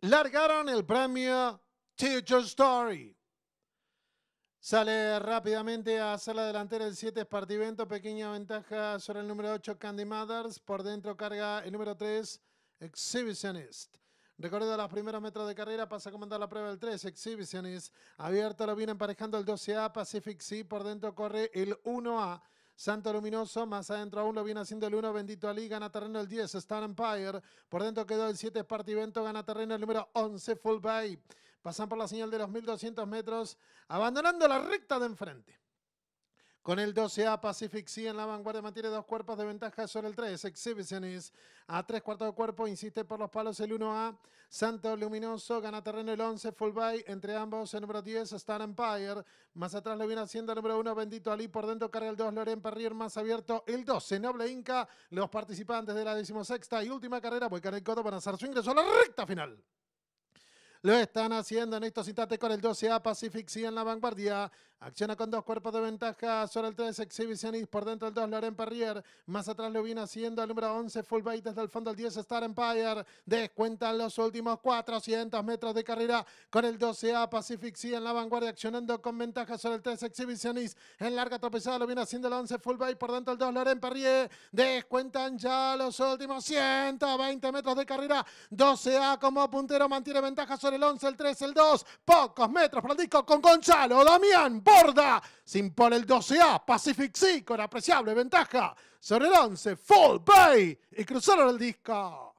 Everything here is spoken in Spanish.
largaron el premio Teacher Story. Sale rápidamente a hacer la delantera el 7 Espartivento. pequeña ventaja sobre el número 8 Candy Mothers. Por dentro carga el número 3 Exhibitionist. Recorrido los primeros metros de carrera, pasa a comandar la prueba el 3, Exhibitionist. Abierto lo viene emparejando el 12A, Pacific Sea. Por dentro corre el 1A. Santo Luminoso, más adentro aún lo viene haciendo el 1, Bendito Ali, gana terreno el 10, Star Empire. Por dentro quedó el 7, Spartivento, gana terreno el número 11, Full Bay. Pasan por la señal de los 1200 metros, abandonando la recta de enfrente. Con el 12A Pacific Sea en la vanguardia mantiene dos cuerpos de ventaja sobre el 3. is a tres cuartos de cuerpo, insiste por los palos el 1A. Santo Luminoso gana terreno el 11. Full by entre ambos el número 10 Star Empire. Más atrás lo viene haciendo el número 1 Bendito Ali. Por dentro carga el 2 Loren Perrier. Más abierto el 12 Noble Inca. Los participantes de la decimosexta y última carrera en el codo para hacer su ingreso a la recta final. Lo están haciendo en estos instantes con el 12A Pacific Sea en la vanguardia. Acciona con dos cuerpos de ventaja sobre el 3, Exhibitionist por dentro el 2, Loren Perrier. Más atrás lo viene haciendo el número 11, Full Bait desde el fondo el 10, Star Empire. Descuentan los últimos 400 metros de carrera con el 12A Pacific Sea en la vanguardia, accionando con ventaja sobre el 3, Exhibitionist. En larga tropezada lo viene haciendo el 11, Full Bait por dentro el 2, Loren Perrier. Descuentan ya los últimos 120 metros de carrera. 12A como puntero mantiene ventaja sobre el 11, el 3, el 2. Pocos metros para el disco con Gonzalo Damián borda. Se impone el 12A, Pacific Sea con apreciable ventaja sobre el 11, Fall Bay y cruzaron el disco.